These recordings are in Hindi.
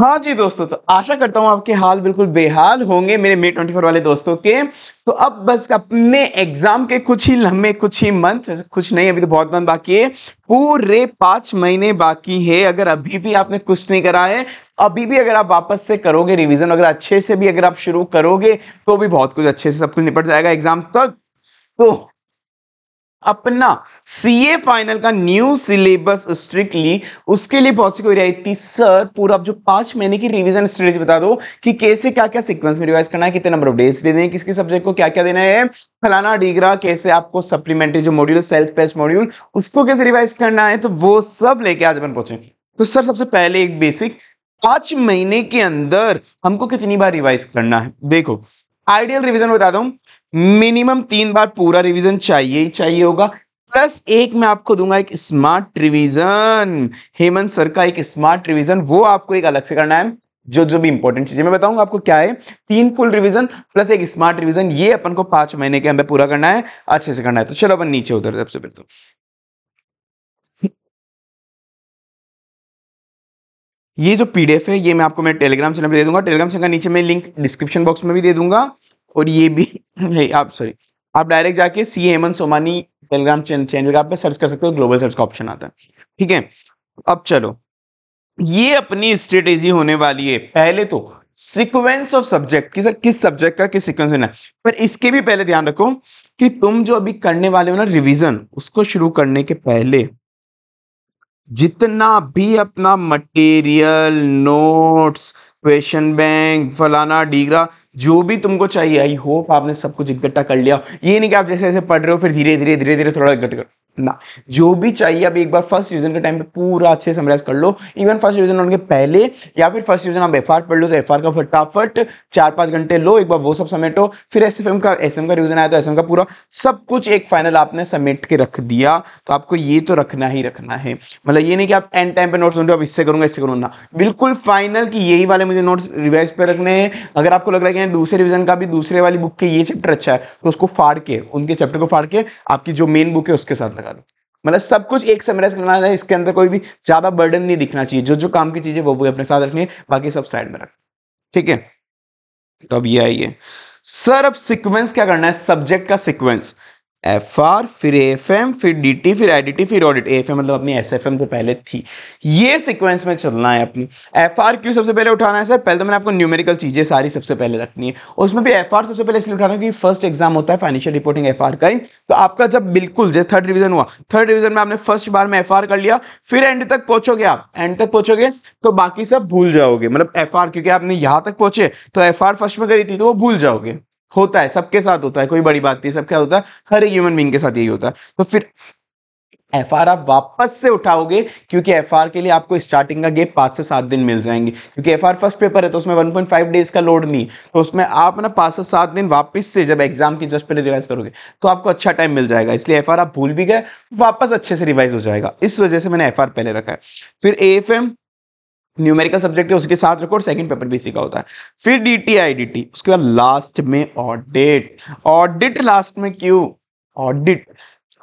हाँ जी दोस्तों तो आशा करता हूँ आपके हाल बिल्कुल बेहाल होंगे मेरे मे ट्वेंटी फोर वाले दोस्तों के तो अब बस अपने एग्जाम के कुछ ही लम्बे कुछ ही मंथ कुछ नहीं अभी तो बहुत मंथ बाकी है पूरे पाँच महीने बाकी है अगर अभी भी आपने कुछ नहीं करा है अभी भी अगर आप वापस से करोगे रिविजन अगर अच्छे से भी अगर आप शुरू करोगे तो भी बहुत कुछ अच्छे से सब कुछ निपट जाएगा एग्जाम तक तो अपना सीए फाइनल का न्यू सिलेबस स्ट्रिक्टली उसके लिए पहुंची कोई थी सर पूरा आप जो पांच महीने की रिवीजन स्ट्रेटेजी बता दो कि कैसे क्या क्या सीक्वेंस में रिवाइज करना है कितने नंबर ऑफ डेज देने हैं किसके सब्जेक्ट को क्या क्या देना है फलाना डिग्रा कैसे आपको सप्लीमेंट्री जो मॉड्यूल सेल्फ पेस्ट मॉड्यूल उसको कैसे रिवाइज करना है तो वो सब लेके आज अपन पहुंचे तो सर सबसे पहले एक बेसिक पांच महीने के अंदर हमको कितनी बार रिवाइज करना है देखो आइडियल रिवीजन बता दू मिनिमम तीन बार पूरा रिवीजन चाहिए ही चाहिए होगा प्लस एक मैं आपको दूंगा एक स्मार्ट रिवीजन हेमंत सर का एक स्मार्ट रिवीजन वो आपको एक अलग से करना है जो जो भी इंपॉर्टेंट चीजें मैं बताऊंगा आपको क्या है तीन फुल रिवीजन प्लस एक स्मार्ट रिवीजन ये अपन को पांच महीने के अंदर पूरा करना है अच्छे से करना है तो चलो अपन नीचे उतर सबसे पहले तो ये जो पीडीएफ है ये मैं आपको मेरे टेलीग्राम चैनल पर दे दूंगा टेलीग्राम चैनल का नीचे मैं लिंक डिस्क्रिप्शन बॉक्स में भी दे दूंगा और ये भी नहीं आप सॉरी आप डायरेक्ट जाके C Hemant Somani Telegram channel का आप सर्च कर सकते हो ग्लोबल सर्च का ऑप्शन आता है ठीक है अब चलो ये अपनी स्ट्रेटेजी होने वाली है पहले तो सिक्वेंस ऑफ सब्जेक्ट किस किस सब्जेक्ट का किस सिक्वेंस में पर इसके भी पहले ध्यान रखो कि तुम जो अभी करने वाले हो ना रिवीजन उसको शुरू करने के पहले जितना भी अपना मटेरियल नोट्स क्वेश्चन बैंक फलाना डीगरा जो भी तुमको चाहिए आई होप आपने सब कुछ इकट्ठा कर लिया ये नहीं कि आप जैसे जैसे पढ़ रहे हो फिर धीरे धीरे धीरे धीरे थोड़ा इकट्ठा करो ना जो भी चाहिए अब एक बार फर्स्ट रिविजन के टाइम पे पूरा अच्छे समराइज कर लो इवन फर्स्ट रिविजन होने के पहले या फिर फर्स्ट रिविजन आप एफ पढ़ लो तो एफ का फटाफट चार पांच घंटे लो एक बार वो सब समेटो फिर एस का एस का रिविजन आया तो एस का पूरा सब कुछ एक फाइनल आपने समेट के रख दिया तो आपको ये तो रखना ही रखना है मतलब ये नहीं कि आप एंड टाइम पे नोट सुन रहे हो इससे करूंगा इससे करूंगा बिल्कुल फाइनल की यही वाले मुझे नोट रिवाइज पे रखने हैं अगर आपको लग रहा है कि दूसरे रिविजन का भी दूसरे वाली बुक के ये चैप्टर अच्छा है तो उसको फाड़ के उनके चैप्टर को फाड़ के आपकी जो मेन बुक है उसके साथ लगा लगा लो मतलब सब कुछ एक समराइज करना है इसके अंदर कोई भी ज़्यादा बर्डन नहीं दिखना चाहिए जो जो काम की चीज़ें वो वो अपने साथ रखनी है बाकी सब साइड में रख ठीक है तो अब ये आइए सर अब सिक्वेंस क्या करना है सब्जेक्ट का सिक्वेंस एफ आर फिर एफ एम फिर डी टी फिर आई डी टी फिर ऑडिट एफ एम मतलब अपनी एस एफ एम तो पहले थी ये सिक्वेंस में चलना है अपनी एफ आर क्यों सबसे पहले उठाना है सर पहले तो मैंने आपको न्यूमेरिकल चीज़ें सारी सबसे पहले रखनी है उसमें भी एफ आर सबसे पहले इसलिए उठाना क्योंकि फर्स्ट एग्जाम होता है फाइनेंशियल रिपोर्टिंग एफ आर का ही तो आपका जब बिल्कुल जैसे थर्ड रिविजन हुआ थर्ड रिविजन में आपने फर्स्ट बार में एफ आर कर लिया फिर एंड तक पहुंचोगे आप एंड तक पहुंचोगे तो बाकी सब भूल जाओगे मतलब एफ आर क्योंकि आपने यहाँ तक पहुंचे तो एफ आर फर्स्ट में करी थी तो वो भूल जाओगे होता है सबके साथ होता है कोई बड़ी बात नहीं सबके साथ होता है हर एक ह्यूमन बींग के साथ यही होता है तो फिर एफ आर आप वापस से उठाओगे क्योंकि एफ आर के लिए आपको स्टार्टिंग का गेप पाँच से सात दिन मिल जाएंगे क्योंकि एफ आर फर्स्ट पेपर है तो उसमें फाइव डेज का लोड नहीं तो उसमें आप ना पाँच से सात दिन वापस से जब एग्जाम की जस्ट पहले रिवाइज करोगे तो आपको अच्छा टाइम मिल जाएगा इसलिए एफ आर आप भूल भी गए वापस अच्छे से रिवाइज हो जाएगा इस वजह से मैंने एफ आर पहले रखा है फिर A F M numerical subject है उसके साथ रखो और सेकंड पेपर भी इसी का होता है फिर D T I D T उसके बाद लास्ट में ऑडिट ऑडिट लास्ट में क्यों ऑडिट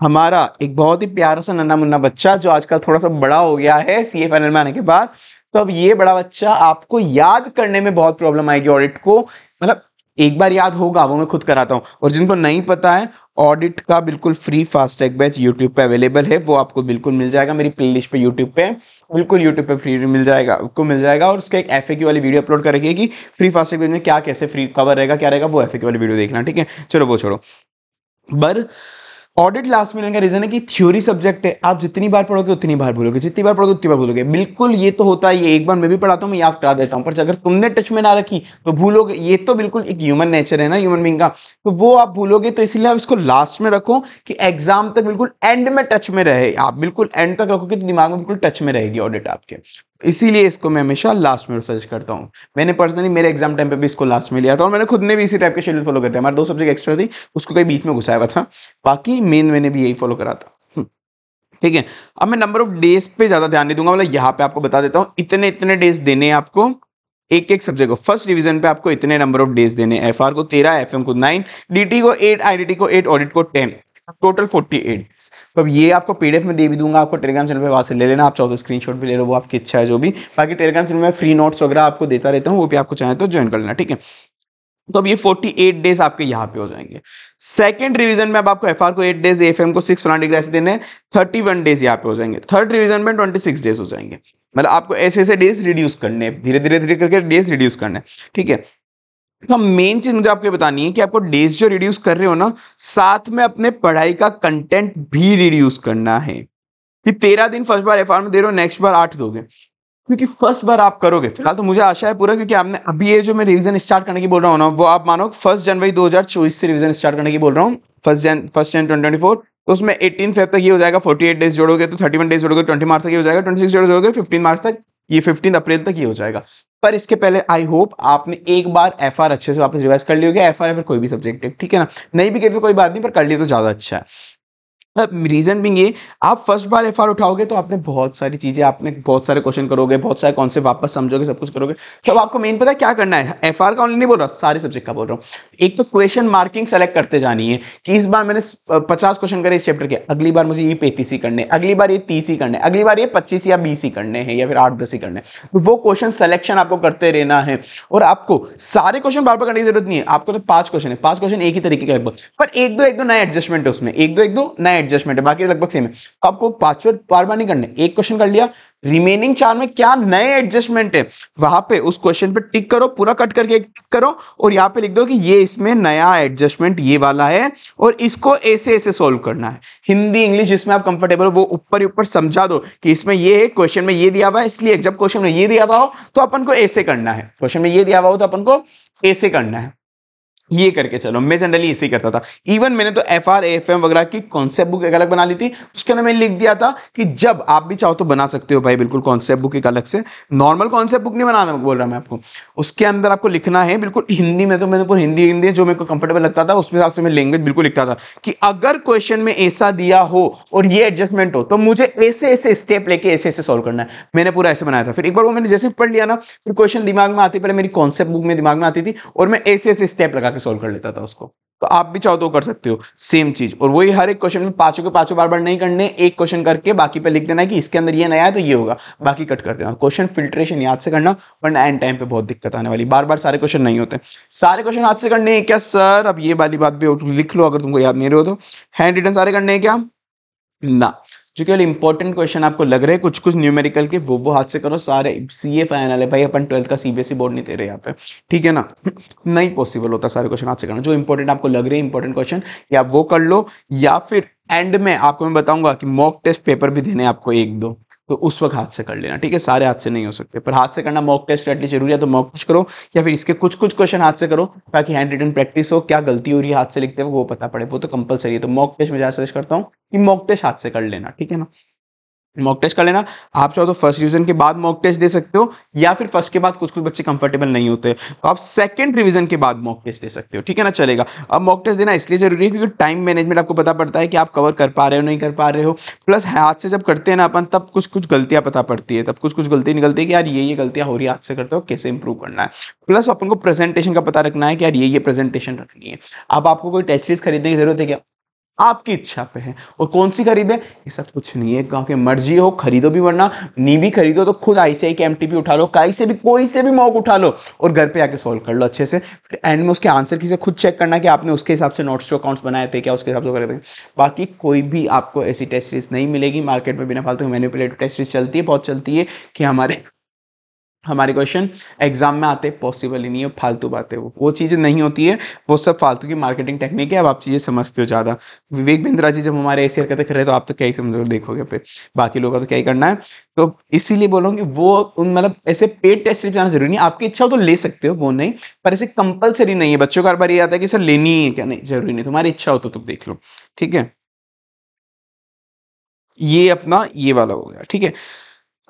हमारा एक बहुत ही प्यारा सा नन्ना मुन्ना बच्चा जो आजकल थोड़ा सा बड़ा हो गया है सी ए फाइनल में आने के बाद तो अब ये बड़ा बच्चा आपको याद करने में बहुत प्रॉब्लम आएगी ऑडिट को मतलब एक बार याद होगा वो मैं खुद कराता हूँ और जिनको नहीं पता है ऑडिट का बिल्कुल फ्री फास्टैग बैच यूट्यूब पे अवेलेबल है वो आपको बिल्कुल मिल जाएगा मेरी प्लेलिस्ट पे यूट्यूब पे बिल्कुल यूट्यूब पे फ्री मिल जाएगा आपको मिल जाएगा और उसका एक एफ वाली वीडियो अपलोड कर रखिए कि फ्री फास्टैग बैच में क्या कैसे फ्री कवर रहेगा क्या रहेगा वो एफ वाली वीडियो देखना ठीक है चलो वो छोड़ो बर ऑडिट लास्ट मिलियन का रीज़न है कि थ्योरी सब्जेक्ट है आप जितनी बार पढ़ोगे उतनी बार भूलोगे जितनी बार पढ़ोगे उतनी बार भूलोगे बिल्कुल ये तो होता है ये एक बार मैं भी पढ़ाता हूँ मैं याद करा देता हूँ पर अगर तुमने टच में ना रखी तो भूलोगे ये तो बिल्कुल एक ह्यूमन नेचर है ना ह्यूमन बींग का तो वो आप भूलोगे तो इसलिए आप इसको लास्ट में रखो कि एग्जाम तक बिल्कुल एंड में टच में रहे आप बिल्कुल एंड तक रखोगे तो दिमाग में बिल्कुल टच में रहेगी ऑडिट आपके इसीलिए इसको मैं हमेशा लास्ट में रिसर्च करता हूँ मैंने पर्सनली मेरे एग्जाम टाइम पे भी इसको लास्ट में लिया था और मैंने खुद ने भी इसी टाइप के शेड्यूल फॉलो करते हैं हमारे दो सब्जेक्ट एक्स्ट्रा थी उसको कहीं बीच में घुसाया हुआ था बाकी मेन मैंने भी यही फॉलो करा था हम्म, ठीक है अब मैं नंबर ऑफ डेज पे ज़्यादा ध्यान नहीं दूंगा मतलब यहाँ पे आपको बता देता हूँ इतने इतने डेज देने हैं आपको एक एक सब्जेक्ट को फर्स्ट डिवीजन पे आपको इतने नंबर ऑफ डेज देने एफ आर को तेरह एफ एम को नाइन डी टी को एट आई डी टी को एट ऑडिट को ten total forty eight days तो अब ये आपको पीडीएफ में दे भी दूंगा आपको टेलीग्राम चैनल पे वहां से ले लेना आप चाहो स्क्रीनशॉट तो भी ले लो वो आपकी इच्छा है जो भी बाकी टेलीग्राम चैनल में फ्री नोट्स वगैरह आपको देता रहता हूँ वो भी आपको चाहे तो ज्वाइन कर लेना ठीक है तो अब ये 48 डेज आपके यहाँ पे हो जाएंगे सेकंड रिवीजन में अब आपको एफआर को 8 डेज एफएम को 6 फलान डिग्री देने 31 डेज यहाँ पे हो जाएंगे थर्ड रिवीजन में 26 डेज हो जाएंगे मतलब आपको ऐसे ऐसे डेज रिड्यूस करने धीरे धीरे धीरे करके डेज रिड्यूस करने ठीक है तो मेन चीज मुझे आपको बतानी है कि आपको डेज जो रिड्यूस कर रहे हो ना साथ में अपने पढ़ाई का कंटेंट भी रिड्यूस करना है कि तेरह दिन फर्स्ट बार एफ में दे रहे हो नेक्स्ट बार आठ दोगे क्योंकि फर्स्ट बार आप करोगे फिलहाल तो मुझे आशा है पूरा क्योंकि आपने अभी ये जो मैं रिवीजन स्टार्ट करने की बोल रहा हूँ ना वो आप मानो फर्स्ट जनवरी 2024 से रिवीजन स्टार्ट करने की बोल रहा हूँ फर्स्ट जन फर्स्ट जन ट्वेंटी तो उसमें एटीन फेब तक ये हो जाएगा फोर्टी एट डेज जोड़ोगे तो थर्टी वन डेज जोड़ोगे ट्वेंटी मार्च तक ये हो जाएगा ट्वेंटी सिक्स जोड़ोगे फिफ्टीन मार्च तक ये फिफ्टीन अप्रैल तक ये हो जाएगा पर इसके पहले आई होप आपने एक बार एफ आर अच्छे से वापस रिवाइज कर लिया होगा एफ आर कोई भी सब्जेक्ट ठीक है ना नहीं भी करते तो कोई बात नहीं पर कर लिया तो ज़्यादा अच्छा है रीज़न बिंग ये आप फर्स्ट बार एफ उठाओगे तो आपने बहुत सारी चीज़ें आपने बहुत सारे क्वेश्चन करोगे बहुत सारे कॉन्सेप्ट वापस समझोगे सब कुछ करोगे तो अब आपको मेन पता है क्या करना है एफ का ऑनली नहीं बोल रहा सारे सब्जेक्ट का बोल रहा हूँ एक तो क्वेश्चन मार्किंग सेलेक्ट करते जानी है कि इस बार मैंने पचास क्वेश्चन करे इस चैप्टर के अगली बार मुझे ये पैंतीस ही करने अगली बार ये तीस ही करने अगली बार ये पच्चीस या बीस ही करने हैं या फिर आठ दस ही करने तो वो क्वेश्चन सेलेक्शन आपको करते रहना है और आपको सारे क्वेश्चन बार बार करने की जरूरत नहीं है आपको तो पांच क्वेश्चन है पांच क्वेश्चन एक ही तरीके का पर एक दो एक दो नए एडजस्टमेंट है उसमें एक दो एक दो नए एडजस्टमेंट है बाकी लगभग सेम है तो आपको पांचों बार बार नहीं करने एक क्वेश्चन कर लिया रिमेनिंग चार में क्या नए एडजस्टमेंट है वहां पे उस क्वेश्चन पे टिक करो पूरा कट करके टिक करो और यहाँ पे लिख दो कि ये इसमें नया एडजस्टमेंट ये वाला है और इसको ऐसे ऐसे सोल्व करना है हिंदी इंग्लिश जिसमें आप कंफर्टेबल हो वो ऊपर ही ऊपर समझा दो कि इसमें ये है क्वेश्चन में ये दिया हुआ है इसलिए जब क्वेश्चन में ये दिया हुआ हो तो अपन को ऐसे करना है क्वेश्चन में ये दिया हुआ हो तो अपन को ऐसे करना है ये करके चलो मैं जनरली इसी करता था इवन मैंने तो एफ आर एफ एम वगैरह की कॉन्सेप्ट बुक एक अलग बना ली थी उसके अंदर मैंने लिख दिया था कि जब आप भी चाहो तो बना सकते हो भाई बिल्कुल कॉन्सेप्ट बुक एक अलग से नॉर्मल कॉन्सेप्ट बुक नहीं बनाना बोल रहा मैं आपको उसके अंदर आपको लिखना है बिल्कुल हिंदी में तो मैंने पूरी हिंदी हिंदी जो मेरे को कंफर्टेबल लगता था उसमें हिसाब से मैं लैंग्वेज बिल्कुल लिखता था कि अगर क्वेश्चन में ऐसा दिया हो और ये एडजस्टमेंट हो तो मुझे ऐसे ऐसे स्टेप लेके ऐसे ऐसे सॉल्व करना है मैंने पूरा ऐसे बनाया था फिर एक बार वो मैंने जैसे पढ़ लिया ना फिर क्वेश्चन दिमाग में आती पहले मेरी कॉन्सेप्ट बुक में दिमाग में आती थी और मैं ऐसे ऐसे स्टेप लगा जाके सोल्व कर लेता था उसको तो आप भी चाहो तो कर सकते हो सेम चीज और वही हर एक क्वेश्चन में पांचों के पांचों बार बार नहीं करने एक क्वेश्चन करके बाकी पे लिख देना है कि इसके अंदर ये नया है तो ये होगा बाकी कट कर देना क्वेश्चन फिल्ट्रेशन याद से करना वरना एंड टाइम पे बहुत दिक्कत आने वाली बार बार सारे क्वेश्चन नहीं होते सारे क्वेश्चन हाथ से करने हैं क्या सर अब ये वाली बात भी लिख लो अगर तुमको याद नहीं रहे हो तो हैंड रिटर्न सारे करने हैं क्या ना जो केवल इंपॉर्टेंट क्वेश्चन आपको लग रहे हैं कुछ कुछ न्यूमेरिकल के वो वो हाथ से करो सारे सी ए फाइनल है भाई अपन ट्वेल्थ का सीबीएसई बोर्ड e नहीं दे रहे यहाँ पे ठीक है ना नहीं पॉसिबल होता सारे क्वेश्चन हाथ से करना जो इंपॉर्टेंट आपको लग रहे हैं इंपॉर्टेंट क्वेश्चन या वो कर लो या फिर एंड में आपको मैं बताऊंगा कि मॉक टेस्ट पेपर भी देने आपको एक दो तो उस वक्त हाथ से कर लेना ठीक है सारे हाथ से नहीं हो सकते पर हाथ से करना मॉक टेस्ट एटलीस्ट जरूरी है तो मॉक टेस्ट करो या फिर इसके कुछ कुछ क्वेश्चन हाथ से करो ताकि हैंड रिटन प्रैक्टिस हो क्या गलती हो रही है हाथ से लिखते हुए वो पता पड़े वो तो कंपलसरी है तो मॉक टेस्ट में ज़्यादा सजेस्ट करता हूँ कि मॉक टेस्ट हाथ से कर लेना ठीक है ना मॉक टेस्ट कर लेना आप चाहो तो फर्स्ट रिवीजन के बाद मॉक टेस्ट दे सकते हो या फिर फर्स्ट के बाद कुछ कुछ बच्चे कंफर्टेबल नहीं होते तो आप सेकंड रिवीजन के बाद मॉक टेस्ट दे सकते हो ठीक है ना चलेगा अब मॉक टेस्ट देना इसलिए जरूरी है क्योंकि टाइम मैनेजमेंट आपको पता पड़ता है कि आप कवर कर पा रहे हो नहीं कर पा रहे हो प्लस हाथ से जब करते हैं ना अपन तब कुछ कुछ गलतियाँ पता पड़ती है तब कुछ कुछ गलती निकलती है कि यार ये ये गलतियाँ हो रही हाथ से करते हो कैसे इंप्रूव करना है प्लस अपन को प्रेजेंटेशन का पता रखना है कि यार ये ये प्रेजेंटेशन रखनी है अब आपको कोई टेस्ट सीरीज खरीदने की जरूरत है क्या आपकी इच्छा पे है और कौन सी खरीदे ये सब कुछ नहीं है के मर्जी हो खरीदो भी वरना नी भी खरीदो तो खुद आई सी आई के एम टी पी उठा लो कहीं से भी कोई से भी मॉक उठा लो और घर पे आके सॉल्व कर लो अच्छे से फिर एंड में उसके आंसर किसी खुद चेक करना कि आपने उसके हिसाब से नोट्स जो अकाउंट्स बनाए थे क्या उसके हिसाब से करे थे बाकी कोई भी आपको ऐसी टेस्ट सीरीज नहीं मिलेगी मार्केट में बिना फालतू मैनिपुलेटिव टेस्ट सीरीज चलती है बहुत चलती है कि हमारे हमारे क्वेश्चन एग्जाम में आते पॉसिबल ही नहीं है फालतू बातें वो वो चीज़ें नहीं होती है वो सब फालतू की मार्केटिंग टेक्निक है अब आप चीज़ें समझते हो ज़्यादा विवेक बिंद्रा जी जब हमारे ऐसी हरकतें कर रहे तो आप तो क्या ही समझो देखोगे फिर बाकी लोगों का तो क्या ही करना है तो इसीलिए बोलोगे वो उन मतलब ऐसे पेड टेस्ट स्लिप जाना जरूरी नहीं आपकी इच्छा हो तो ले सकते हो वो नहीं पर ऐसे कंपलसरी नहीं है बच्चों का बार ये आता है कि सर लेनी है क्या नहीं जरूरी नहीं तुम्हारी इच्छा हो तो तुम देख लो ठीक है ये अपना ये वाला हो गया ठीक है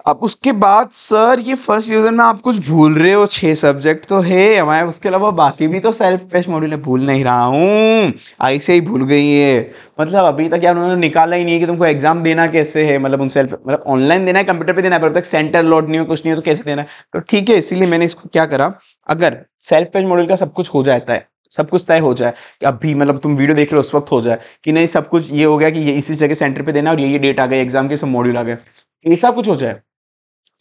अब उसके बाद सर ये फर्स्ट यूजर में आप कुछ भूल रहे हो छह सब्जेक्ट तो है हमारे उसके अलावा बाकी भी तो सेल्फ पेश मॉड्यूल है भूल नहीं रहा हूँ आई से ही भूल गई है मतलब अभी तक यार उन्होंने निकाला ही नहीं है कि तुमको एग्जाम देना कैसे है मतलब उन सेल्फ मतलब ऑनलाइन देना है कंप्यूटर पर देना है अब तक सेंटर लॉड नहीं हो कुछ नहीं हो तो कैसे देना है तो ठीक है इसीलिए मैंने इसको क्या करा अगर सेल्फ पेज मॉड्यूल का सब कुछ हो जाता है सब कुछ तय हो जाए कि अब भी मतलब तुम वीडियो देख रहे हो उस वक्त हो जाए कि नहीं सब कुछ ये हो गया कि ये इसी जगह सेंटर पे देना और ये ये डेट आ गए एग्जाम के सब मॉड्यूल आ गए ऐसा कुछ हो जाए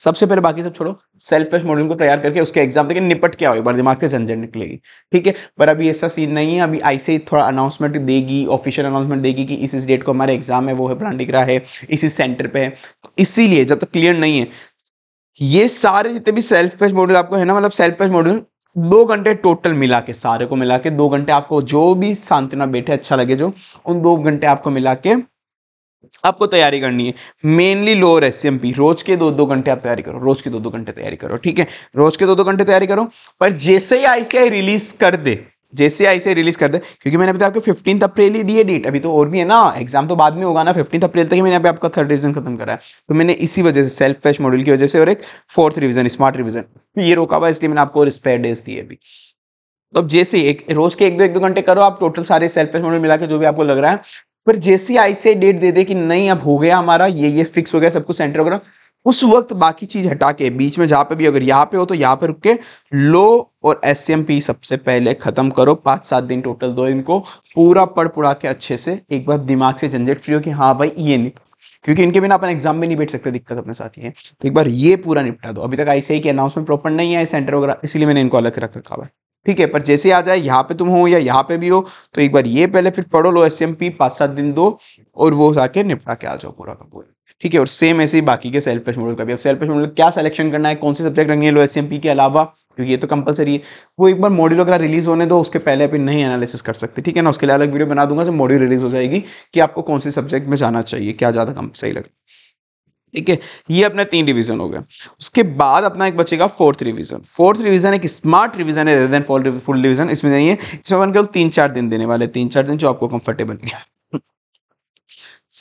सबसे पहले बाकी सब छोड़ो सेल्फ पेस्ट मॉड्यूल को तैयार करके उसके एग्जाम देखिए निपट के आओ बार दिमाग से झंझट निकलेगी ठीक है पर अभी ऐसा सीन नहीं है अभी ऐसे ही थोड़ा अनाउंसमेंट देगी ऑफिशियल अनाउंसमेंट देगी कि इस इस डेट को हमारे एग्जाम है वो है प्रांडिकरा है इस इस सेंटर पर है तो इसीलिए जब तक क्लियर नहीं है ये सारे जितने भी सेल्फ पेस्ट मॉडल आपको है ना मतलब सेल्फ पेस्ट मॉडल दो घंटे टोटल मिला के सारे को मिला के दो घंटे आपको जो भी सांत्वना बैठे अच्छा लगे जो उन दो घंटे आपको मिला के आपको तैयारी करनी है मेनली लोअर एस रोज के दो दो घंटे आप तैयारी करो रोज के दो दो घंटे तैयारी करो ठीक है रोज के दो दो घंटे तैयारी करो पर जैसे ही आईसीआई रिलीज कर दे जैसे आई से रिलीज कर दे क्योंकि मैंने अभी आपको फिफ्टीन अप्रैल ही दी है डेट अभी तो और भी है ना एग्जाम तो बाद में होगा ना फिफ्टीन अप्रैल तक ही मैंने अभी आपका थर्ड रिवीजन खत्म करा है तो मैंने इसी वजह से सेल्फ फ्रेश मॉड्यूल की वजह से और एक फोर्थ रिवीजन स्मार्ट रिवीजन ये रोका हुआ इसलिए मैंने आपको और स्पेयर डेज दिए अभी तो अब जैसे एक रोज के एक दो एक दो घंटे करो आप टोटल सारे सेल्फ मॉडल मिला के जो भी आपको लग रहा है पर जैसे आई से डेट दे दे कि नहीं अब हो गया हमारा ये ये फिक्स हो गया सब कुछ सेंटर वगैरह उस वक्त बाकी चीज हटा के बीच में जहां पे भी अगर यहाँ पे हो तो यहाँ पे रुक के लो और एस सबसे पहले खत्म करो पाँच सात दिन टोटल दो इनको पूरा पढ़ पुड़ा के अच्छे से एक बार दिमाग से झंझट फ्री हो कि हाँ भाई ये नहीं क्योंकि इनके बिना अपन एग्जाम में नहीं बैठ सकते दिक्कत अपने साथ ही है तो एक बार ये पूरा निपटा दो अभी तक आई के अनाउंसमेंट प्रॉपर नहीं है सेंटर वगैरह इसलिए मैंने इनको अलग रख रखा हुआ है ठीक है पर जैसे आ जाए यहाँ पे तुम हो या यहाँ पे भी हो तो एक बार ये पहले फिर पढ़ो लो एस एम पी पाँच सात दिन दो और वो जाके निपटा के आ जाओ पूरा का पूरा ठीक है और सेम ऐसे ही बाकी के सेल्फ एस मॉडल का भी अब सेल्फ एस मॉडल क्या सिलेक्शन करना है कौन से सब्जेक्ट रंगे लो एस के अलावा क्योंकि ये तो कंपलसरी है वो एक बार मॉड्यूल अगर रिलीज होने दो उसके पहले अभी नहीं एनालिसिस कर सकते ठीक है ना उसके लिए अलग वीडियो बना दूंगा जब मॉड्यूल रिलीज हो जाएगी कि आपको कौन से सब्जेक्ट में जाना चाहिए क्या ज़्यादा कम सही लगे ठीक है ये अपने तीन रिवीजन हो गए उसके बाद अपना एक बचेगा फोर्थ रिवीजन फोर्थ रिवीजन एक स्मार्ट रिवीजन है फुल रिवीजन इसमें नहीं है इसमें अपन केवल तीन चार दिन देने वाले तीन चार दिन जो आपको कंफर्टेबल है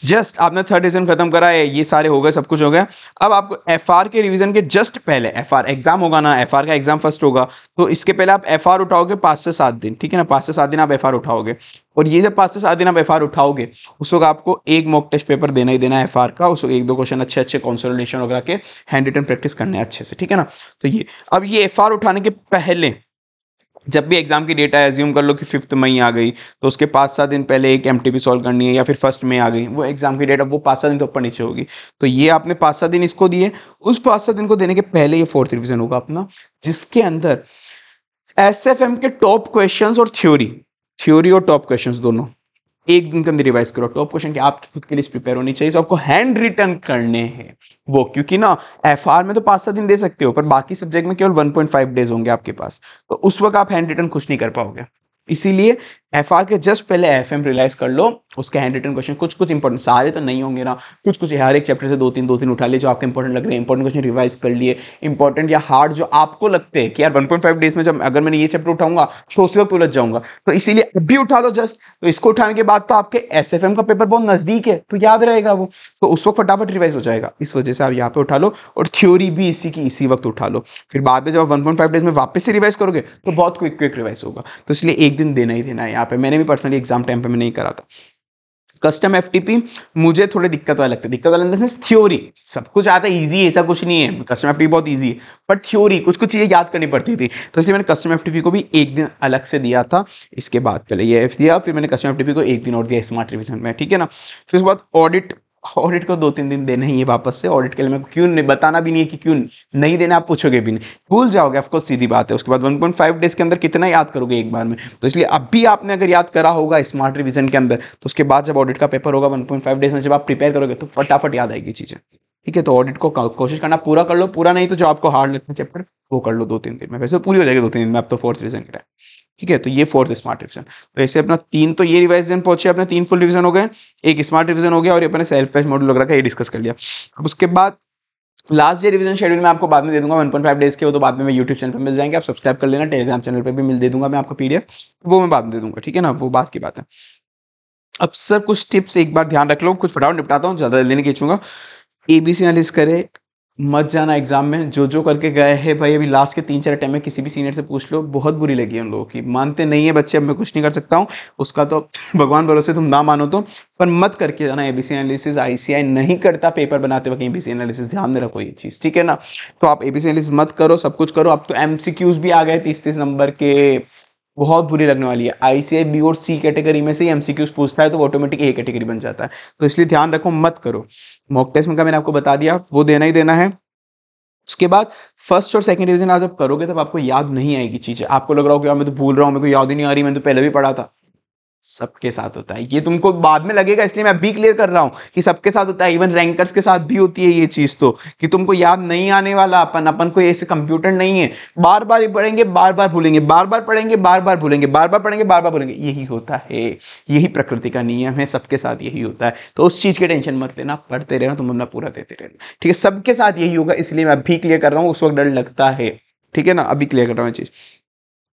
जस्ट आपने थर्ड रीजन खत्म करा है ये सारे हो गए सब कुछ हो गया अब आपको एफ के रिवीजन के जस्ट पहले एफ एग्जाम होगा ना एफ का एग्जाम फर्स्ट होगा तो इसके पहले आप एफ उठाओगे पाँच से सात दिन ठीक है ना पाँच से सात दिन आप एफ उठाओगे और ये जब पाँच से सात दिन आप एफ उठाओगे उस वक्त आपको एक मॉक टेस्ट पेपर देना ही देना है एफ का उस एक दो क्वेश्चन अच्छे अच्छे कॉन्सल्टेशन वगैरह के हैंड रिटन प्रैक्टिस करने अच्छे से ठीक है ना तो ये अब ये एफ उठाने के पहले जब भी एग्ज़ाम की डेट आए एज्यूम कर लो कि फिफ्थ मई आ गई तो उसके पाँच सात दिन पहले एक एम टी सॉल्व करनी है या फिर फर्स्ट मई आ गई वो एग्ज़ाम की डेट अब वो पाँच सात दिन तो ऊपर नीचे होगी तो ये आपने पाँच सात दिन इसको दिए उस पाँच सात दिन को देने के पहले ये फोर्थ रिविज़न होगा अपना जिसके अंदर एस के टॉप क्वेश्चन और थ्योरी थ्योरी और टॉप क्वेश्चन दोनों एक दिन के अंदर रिवाइज करो टॉप क्वेश्चन के आपकी खुद के लिए प्रिपेयर होनी चाहिए आपको हैंड रिटर्न करने हैं वो क्योंकि ना एफ में तो पांच सात दिन दे सकते हो पर बाकी सब्जेक्ट में केवल 1.5 डेज होंगे आपके पास तो उस वक्त आप हैंड रिटर्न कुछ नहीं कर पाओगे इसीलिए एफ आर के जस्ट पहले एफ एम रिलाइज कर लो उसके हैंड रिटन क्वेश्चन कुछ कुछ इंपॉर्टेंट सारे तो नहीं होंगे ना कुछ कुछ हर एक चैप्टर से दो तीन दो तीन उठा लिए जो आपके इंपॉर्टेंट लग रहे हैं इंपॉर्टेंट क्वेश्चन रिवाइज कर लिए इंपॉर्टेंट या हार्ड जो आपको लगते हैं कि यार 1.5 डेज में जब अगर मैंने ये चैप्टर उठाऊंगा तो उसी वक्त उलझ जाऊंगा तो इसीलिए अभी उठा लो जस्ट तो इसको उठाने के बाद तो आपके एस एफ एम का पेपर बहुत नजदीक है तो याद रहेगा वो तो उस वक्त फटाफट रिवाइज हो जाएगा इस वजह से आप यहाँ पे उठा लो और थ्योरी भी इसी की इसी वक्त उठा लो फिर बाद में जब वन पॉइंट फाइव डेज में वापस से रिवाइज करोगे तो बहुत क्विक क्विक रिवाइज होगा तो इसलिए एक दिन देना ही देना है यहाँ पे मैंने भी पर्सनली एग्जाम टाइम पे मैं नहीं करा था कस्टम एफ मुझे थोड़ी दिक्कत वाला लगता है दिक्कत वाला लगता है थ्योरी सब कुछ आता है ईजी ऐसा कुछ नहीं है कस्टम एफ बहुत ईजी है बट थ्योरी कुछ कुछ चीज़ें याद करनी पड़ती थी तो इसलिए मैंने कस्टम एफ को भी एक दिन अलग से दिया था इसके बाद पहले ये एफ दिया फिर मैंने कस्टम एफ को एक दिन और दिया स्मार्ट रिविजन में ठीक है ना फिर उसके बाद ऑडिट ऑडिट को दो तीन दिन देना ही है वापस से ऑडिट के लिए मैं क्यों नहीं बताना भी नहीं है कि क्यों नहीं देना आप पूछोगे भी नहीं भूल जाओगे ऑफकोर्स सीधी बात है उसके बाद 1.5 डेज के अंदर कितना याद करोगे एक बार में तो इसलिए अब भी आपने अगर याद करा होगा स्मार्ट रिविजन के अंदर तो उसके बाद जब ऑडिट का पेपर होगा वन डेज में जब आप प्रिपेयर करोगे तो फटाफट याद आएगी चीज़ें ठीक है तो ऑडिट को कोशिश करना पूरा कर लो पूरा नहीं तो जो आपको हार्ड लेते हैं चैप्टर वो कर लो दो तीन दिन में वैसे तो पूरी हो जाएगी दो तीन दिन में आप तो फोर्थ रिजन के टाइम ठीक है तो ये फोर्थ स्मार्ट रिविजन तो ऐसे अपना तीन तो ये रिवाइजन पहुंचे अपने तीन फुल रिविजन हो गए एक स्मार्ट रिविजन हो गया और अपने सेल्फ एस मॉडल रहा का ये डिस्कस कर लिया अब उसके बाद लास्ट ये रिविजन शेड्यूल मैं आपको बाद में दे दूंगा फाइव डेज के वो तो बाद में मैं यूट्यूब चैनल पर मिल जाएंगे आप सब्सक्राइब कर लेना टेलीग्राम चैनल पर भी मिल दे दूंगा मैं आपको पीडीएफ वो मैं बाद में दे दूंगा ठीक है ना वो बात की बात है अब सर कुछ टिप्स एक बार ध्यान रख लो कुछ फटाफट निपटाता हूँ ज़्यादा जल्दी नहीं खींचूंगा ए एनालिस करें मत जाना एग्ज़ाम में जो जो करके गए हैं भाई अभी लास्ट के तीन चार अटैम्प में किसी भी सीनियर से पूछ लो बहुत बुरी लगी है उन लोगों की मानते नहीं है बच्चे अब मैं कुछ नहीं कर सकता हूँ उसका तो भगवान भरोसे तुम ना मानो तो पर मत करके जाना एबीसी एनालिसिस आईसीआई नहीं करता पेपर बनाते वक्त एबीसी एनालिसिस ध्यान में रखो ये चीज़ ठीक है ना तो आप एबीसी एनालिसिस मत करो सब कुछ करो अब तो एम भी आ गए तीस तीस नंबर के बहुत बुरी लगने वाली है आईसीआई बी और सी कैटेगरी में से ही सी पूछता है तो ऑटोमेटिक ए कैटेगरी बन जाता है तो इसलिए ध्यान रखो मत करो मॉक टेस्ट में का मैंने आपको बता दिया वो देना ही देना है उसके बाद फर्स्ट और सेकंड डिवीजन आप जब करोगे तब आपको याद नहीं आएगी चीज़ें आपको लग रहा होगा मैं तो भूल रहा हूँ मेरे को याद ही नहीं आ रही मैंने तो पहले भी पढ़ा था सबके साथ होता है ये तुमको बाद में लगेगा इसलिए मैं अभी क्लियर कर रहा हूँ कि सबके साथ होता है इवन रैंकर्स के साथ भी होती है ये चीज़ तो कि तुमको याद नहीं आने वाला अपन अपन कोई ऐसे कंप्यूटर नहीं है बार बार पढ़ेंगे बार बार भूलेंगे बार बार पढ़ेंगे बार बार भूलेंगे बार बार पढ़ेंगे बार बार भूलेंगे यही होता है यही प्रकृति का नियम है सबके साथ यही होता है तो उस चीज़ की टेंशन मत लेना पढ़ते रहना तुम अपना पूरा देते रहना ठीक है सबके साथ यही होगा इसलिए मैं अभी क्लियर कर रहा हूँ उस वक्त डर लगता है ठीक है ना अभी क्लियर कर रहा हूँ चीज़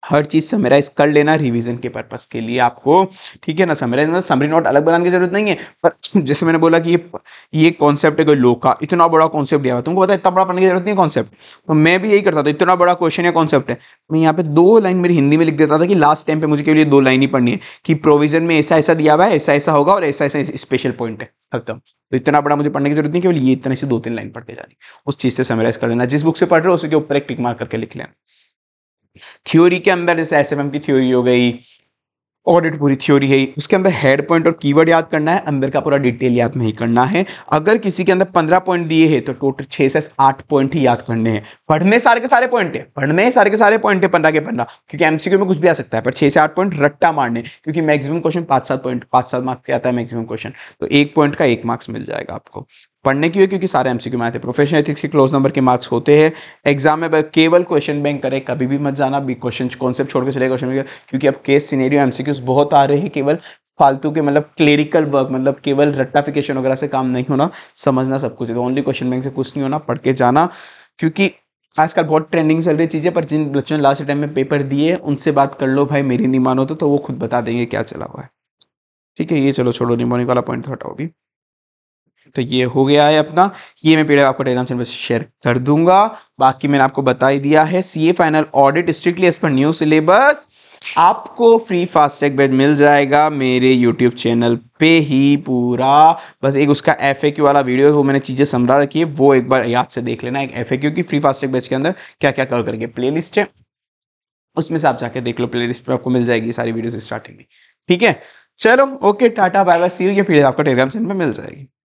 हर चीज़ समराइज कर लेना रिवीजन के पर्पस के लिए आपको ठीक है ना समराइज ना मतलब समरी नोट अलग बनाने की जरूरत नहीं है पर जैसे मैंने बोला कि ये ये कॉन्सेप्ट है कोई लो का इतना बड़ा कॉन्सेप्ट दिया हुआ तुमको पता है इतना बड़ा पढ़ने की जरूरत नहीं है कॉन्सेप्ट तो मैं भी यही करता था इतना बड़ा क्वेश्चन या कॉन्सेप्ट है मैं यहाँ पे दो लाइन मेरी हिंदी में लिख देता था कि लास्ट टाइम पे मुझे केवल दो लाइन ही पढ़नी है कि प्रोविजन में ऐसा ऐसा दिया हुआ है ऐसा ऐसा होगा और ऐसा ऐसा स्पेशल पॉइंट है खत्म तो इतना बड़ा मुझे पढ़ने की जरूरत नहीं केवल ये इतने से दो तीन लाइन पढ़ते जानी उस चीज़ से समराइज कर लेना जिस बुक से पढ़ रहे हो उसके ऊपर एक टिक मार करके लिख लेना थ्योरी के अंदर जैसे एस की थ्योरी हो गई ऑडिट पूरी थ्योरी है उसके अंदर हेड पॉइंट और कीवर्ड याद करना है अंदर का पूरा डिटेल याद नहीं करना है अगर किसी के अंदर पंद्रह पॉइंट दिए हैं तो टोटल छः से आठ पॉइंट ही याद करने हैं पढ़ने सारे के सारे पॉइंट है पढ़ने सारे के सारे पॉइंट है पंद्रह के पंद्रह क्योंकि एमसीक्यू में कुछ भी आ सकता है पर छः से आठ पॉइंट रट्टा मारने क्योंकि मैक्सिमम क्वेश्चन पाँच सात पॉइंट पाँच सात मार्क्स के आता है मैक्सिमम क्वेश्चन तो एक पॉइंट का एक मार्क्स मिल जाएगा आपको पढ़ने की है क्योंकि सारे एमसीक्यू में आए थे प्रोफेशनल एथिक्स के क्लोज नंबर के मार्क्स होते हैं एग्जाम में केवल क्वेश्चन बैंक करें कभी भी मत जाना भी क्वेश्चन कॉन्सेप्ट छोड़ के चले क्वेश्चन बैंक क्योंकि अब केस सीनेरियो एमसीक्यूज बहुत आ रहे हैं केवल फालतू के मतलब क्लेरिकल वर्क मतलब केवल रट्टाफिकेशन वगैरह से काम नहीं होना समझना सब कुछ है तो ओनली क्वेश्चन बैंक से कुछ नहीं होना पढ़ के जाना क्योंकि आजकल बहुत ट्रेंडिंग चल रही चीज़ें पर जिन बच्चों ने लास्ट टाइम में पेपर दिए उनसे बात कर लो भाई मेरी नहीं मानो तो, तो वो खुद बता देंगे क्या चला हुआ है ठीक है ये चलो छोड़ो निमोनिक वाला पॉइंट हटाओ भी तो ये हो गया है अपना ये मैं पीडीएफ आपको टेलीग्राम चैनल पर शेयर कर दूंगा बाकी मैंने आपको बता ही दिया है CA final audit strictly as per new syllabus आपको फ्री फास्टैग बैच मिल जाएगा मेरे यूट्यूब चैनल पे ही पूरा बस एक उसका एफ वाला वीडियो है वो मैंने चीज़ें समझा रखी है वो एक बार याद से देख लेना एक एफ की फ्री फास्टैग बैच के अंदर क्या क्या कर करके प्ले है उसमें से आप जाके देख लो प्ले लिस्ट पर आपको मिल जाएगी सारी वीडियो स्टार्टिंग ठीक है चलो okay tata bye bye see you ये फिर आपका टेलीग्राम चैनल पर मिल जाएगी